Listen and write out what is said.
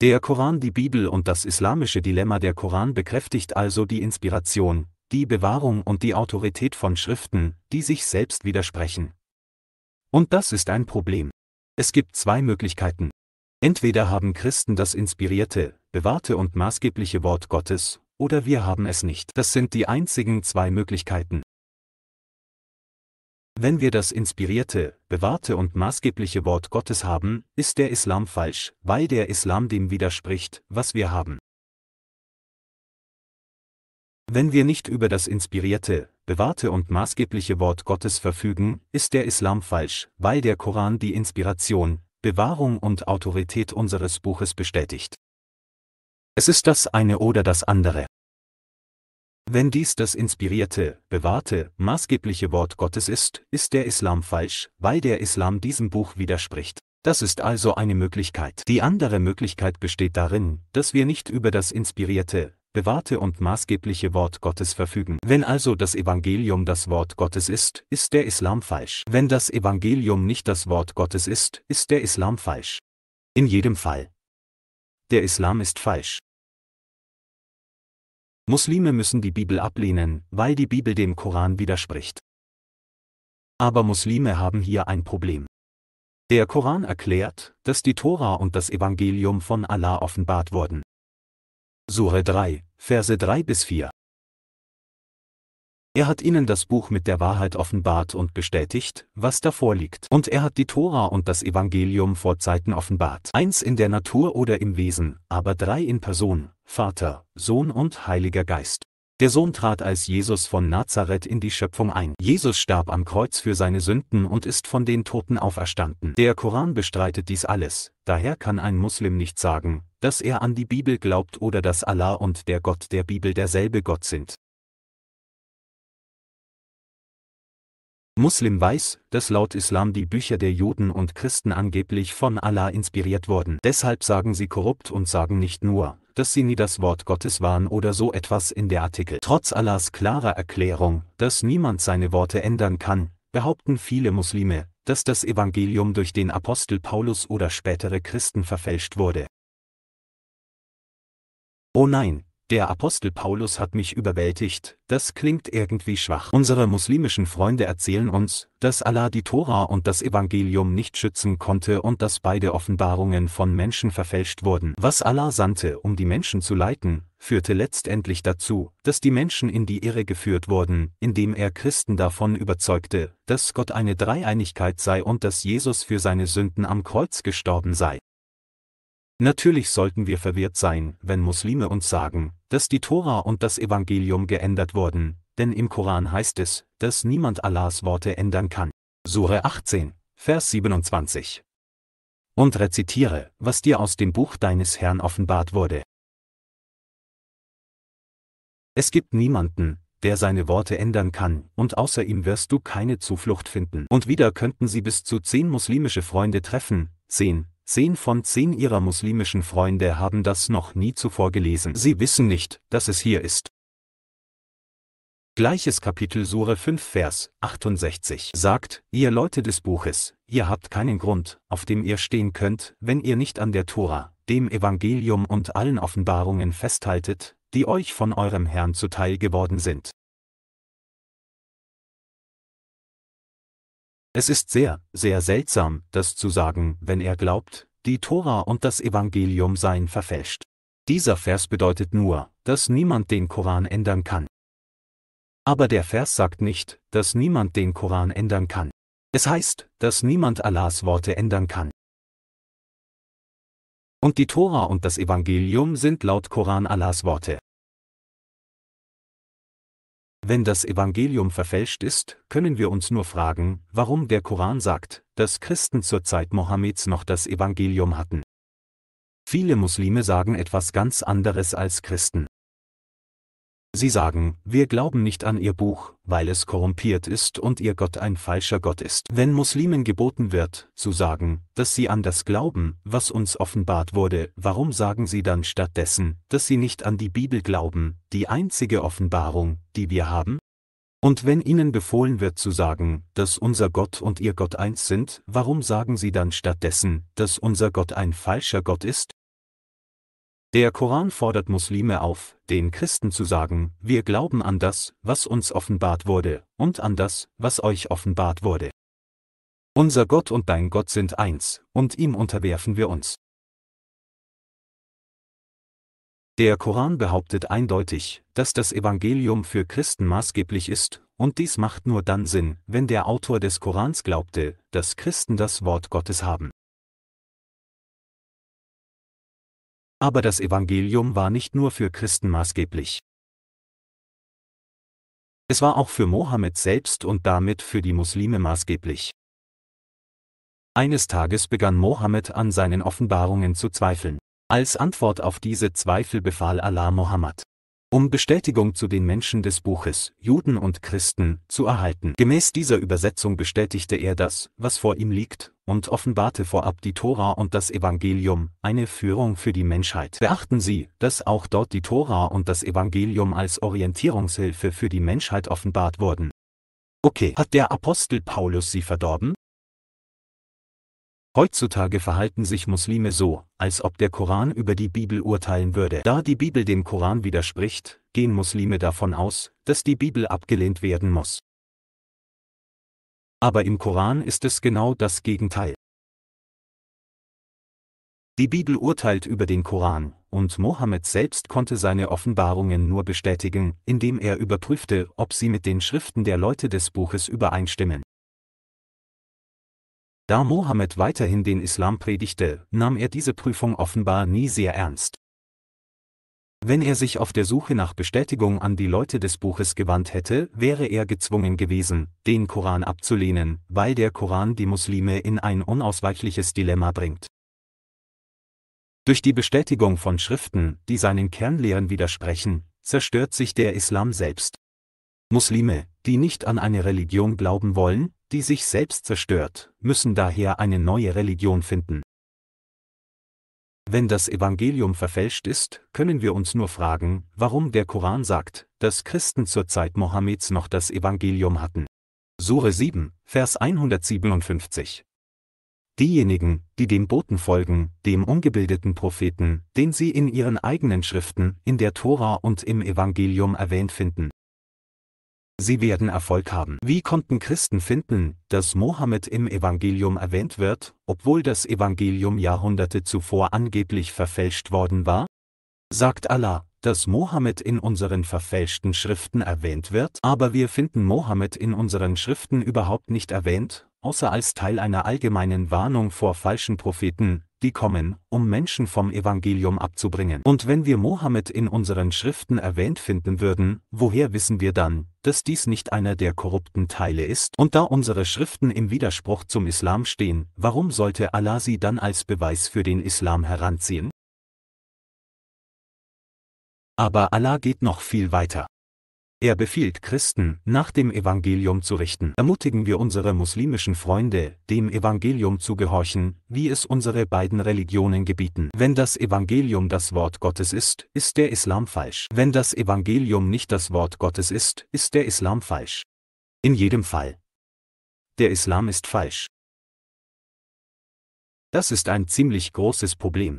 Der Koran, die Bibel und das islamische Dilemma Der Koran bekräftigt also die Inspiration, die Bewahrung und die Autorität von Schriften, die sich selbst widersprechen. Und das ist ein Problem. Es gibt zwei Möglichkeiten. Entweder haben Christen das inspirierte, bewahrte und maßgebliche Wort Gottes, oder wir haben es nicht. Das sind die einzigen zwei Möglichkeiten. Wenn wir das inspirierte, bewahrte und maßgebliche Wort Gottes haben, ist der Islam falsch, weil der Islam dem widerspricht, was wir haben. Wenn wir nicht über das inspirierte, bewahrte und maßgebliche Wort Gottes verfügen, ist der Islam falsch, weil der Koran die Inspiration, Bewahrung und Autorität unseres Buches bestätigt. Es ist das eine oder das andere. Wenn dies das inspirierte, bewahrte, maßgebliche Wort Gottes ist, ist der Islam falsch, weil der Islam diesem Buch widerspricht. Das ist also eine Möglichkeit. Die andere Möglichkeit besteht darin, dass wir nicht über das inspirierte, bewahrte und maßgebliche Wort Gottes verfügen. Wenn also das Evangelium das Wort Gottes ist, ist der Islam falsch. Wenn das Evangelium nicht das Wort Gottes ist, ist der Islam falsch. In jedem Fall. Der Islam ist falsch. Muslime müssen die Bibel ablehnen, weil die Bibel dem Koran widerspricht. Aber Muslime haben hier ein Problem. Der Koran erklärt, dass die Tora und das Evangelium von Allah offenbart wurden. Sure 3, Verse 3 bis 4. Er hat ihnen das Buch mit der Wahrheit offenbart und bestätigt, was davor liegt. Und er hat die Tora und das Evangelium vor Zeiten offenbart. Eins in der Natur oder im Wesen, aber drei in Person, Vater, Sohn und Heiliger Geist. Der Sohn trat als Jesus von Nazareth in die Schöpfung ein. Jesus starb am Kreuz für seine Sünden und ist von den Toten auferstanden. Der Koran bestreitet dies alles, daher kann ein Muslim nicht sagen, dass er an die Bibel glaubt oder dass Allah und der Gott der Bibel derselbe Gott sind. Muslim weiß, dass laut Islam die Bücher der Juden und Christen angeblich von Allah inspiriert wurden. Deshalb sagen sie korrupt und sagen nicht nur, dass sie nie das Wort Gottes waren oder so etwas in der Artikel. Trotz Allahs klarer Erklärung, dass niemand seine Worte ändern kann, behaupten viele Muslime, dass das Evangelium durch den Apostel Paulus oder spätere Christen verfälscht wurde. Oh nein, der Apostel Paulus hat mich überwältigt, das klingt irgendwie schwach. Unsere muslimischen Freunde erzählen uns, dass Allah die Tora und das Evangelium nicht schützen konnte und dass beide Offenbarungen von Menschen verfälscht wurden. Was Allah sandte, um die Menschen zu leiten, führte letztendlich dazu, dass die Menschen in die Irre geführt wurden, indem er Christen davon überzeugte, dass Gott eine Dreieinigkeit sei und dass Jesus für seine Sünden am Kreuz gestorben sei. Natürlich sollten wir verwirrt sein, wenn Muslime uns sagen, dass die Tora und das Evangelium geändert wurden, denn im Koran heißt es, dass niemand Allahs Worte ändern kann. Sure 18, Vers 27. Und rezitiere, was dir aus dem Buch deines Herrn offenbart wurde. Es gibt niemanden, der seine Worte ändern kann, und außer ihm wirst du keine Zuflucht finden. Und wieder könnten sie bis zu zehn muslimische Freunde treffen, zehn, Zehn von zehn ihrer muslimischen Freunde haben das noch nie zuvor gelesen. Sie wissen nicht, dass es hier ist. Gleiches Kapitel Sure 5 Vers 68 sagt, ihr Leute des Buches, ihr habt keinen Grund, auf dem ihr stehen könnt, wenn ihr nicht an der Tora, dem Evangelium und allen Offenbarungen festhaltet, die euch von eurem Herrn zuteil geworden sind. Es ist sehr, sehr seltsam, das zu sagen, wenn er glaubt, die Tora und das Evangelium seien verfälscht. Dieser Vers bedeutet nur, dass niemand den Koran ändern kann. Aber der Vers sagt nicht, dass niemand den Koran ändern kann. Es heißt, dass niemand Allahs Worte ändern kann. Und die Tora und das Evangelium sind laut Koran Allahs Worte. Wenn das Evangelium verfälscht ist, können wir uns nur fragen, warum der Koran sagt, dass Christen zur Zeit Mohammeds noch das Evangelium hatten. Viele Muslime sagen etwas ganz anderes als Christen. Sie sagen, wir glauben nicht an ihr Buch, weil es korrumpiert ist und ihr Gott ein falscher Gott ist. Wenn Muslimen geboten wird, zu sagen, dass sie an das glauben, was uns offenbart wurde, warum sagen sie dann stattdessen, dass sie nicht an die Bibel glauben, die einzige Offenbarung, die wir haben? Und wenn ihnen befohlen wird zu sagen, dass unser Gott und ihr Gott eins sind, warum sagen sie dann stattdessen, dass unser Gott ein falscher Gott ist? Der Koran fordert Muslime auf, den Christen zu sagen, wir glauben an das, was uns offenbart wurde, und an das, was euch offenbart wurde. Unser Gott und dein Gott sind eins, und ihm unterwerfen wir uns. Der Koran behauptet eindeutig, dass das Evangelium für Christen maßgeblich ist, und dies macht nur dann Sinn, wenn der Autor des Korans glaubte, dass Christen das Wort Gottes haben. aber das Evangelium war nicht nur für Christen maßgeblich. Es war auch für Mohammed selbst und damit für die Muslime maßgeblich. Eines Tages begann Mohammed an seinen Offenbarungen zu zweifeln. Als Antwort auf diese Zweifel befahl Allah Mohammed, um Bestätigung zu den Menschen des Buches Juden und Christen zu erhalten. Gemäß dieser Übersetzung bestätigte er das, was vor ihm liegt, und offenbarte vorab die Tora und das Evangelium, eine Führung für die Menschheit. Beachten Sie, dass auch dort die Tora und das Evangelium als Orientierungshilfe für die Menschheit offenbart wurden. Okay, hat der Apostel Paulus sie verdorben? Heutzutage verhalten sich Muslime so, als ob der Koran über die Bibel urteilen würde. Da die Bibel dem Koran widerspricht, gehen Muslime davon aus, dass die Bibel abgelehnt werden muss. Aber im Koran ist es genau das Gegenteil. Die Bibel urteilt über den Koran, und Mohammed selbst konnte seine Offenbarungen nur bestätigen, indem er überprüfte, ob sie mit den Schriften der Leute des Buches übereinstimmen. Da Mohammed weiterhin den Islam predigte, nahm er diese Prüfung offenbar nie sehr ernst. Wenn er sich auf der Suche nach Bestätigung an die Leute des Buches gewandt hätte, wäre er gezwungen gewesen, den Koran abzulehnen, weil der Koran die Muslime in ein unausweichliches Dilemma bringt. Durch die Bestätigung von Schriften, die seinen Kernlehren widersprechen, zerstört sich der Islam selbst. Muslime, die nicht an eine Religion glauben wollen, die sich selbst zerstört, müssen daher eine neue Religion finden. Wenn das Evangelium verfälscht ist, können wir uns nur fragen, warum der Koran sagt, dass Christen zur Zeit Mohammeds noch das Evangelium hatten. Sure 7, Vers 157. Diejenigen, die dem Boten folgen, dem ungebildeten Propheten, den sie in ihren eigenen Schriften, in der Tora und im Evangelium erwähnt finden, Sie werden Erfolg haben. Wie konnten Christen finden, dass Mohammed im Evangelium erwähnt wird, obwohl das Evangelium Jahrhunderte zuvor angeblich verfälscht worden war? Sagt Allah, dass Mohammed in unseren verfälschten Schriften erwähnt wird, aber wir finden Mohammed in unseren Schriften überhaupt nicht erwähnt, außer als Teil einer allgemeinen Warnung vor falschen Propheten, die kommen, um Menschen vom Evangelium abzubringen. Und wenn wir Mohammed in unseren Schriften erwähnt finden würden, woher wissen wir dann, dass dies nicht einer der korrupten Teile ist? Und da unsere Schriften im Widerspruch zum Islam stehen, warum sollte Allah sie dann als Beweis für den Islam heranziehen? Aber Allah geht noch viel weiter. Er befiehlt Christen, nach dem Evangelium zu richten. Ermutigen wir unsere muslimischen Freunde, dem Evangelium zu gehorchen, wie es unsere beiden Religionen gebieten. Wenn das Evangelium das Wort Gottes ist, ist der Islam falsch. Wenn das Evangelium nicht das Wort Gottes ist, ist der Islam falsch. In jedem Fall. Der Islam ist falsch. Das ist ein ziemlich großes Problem.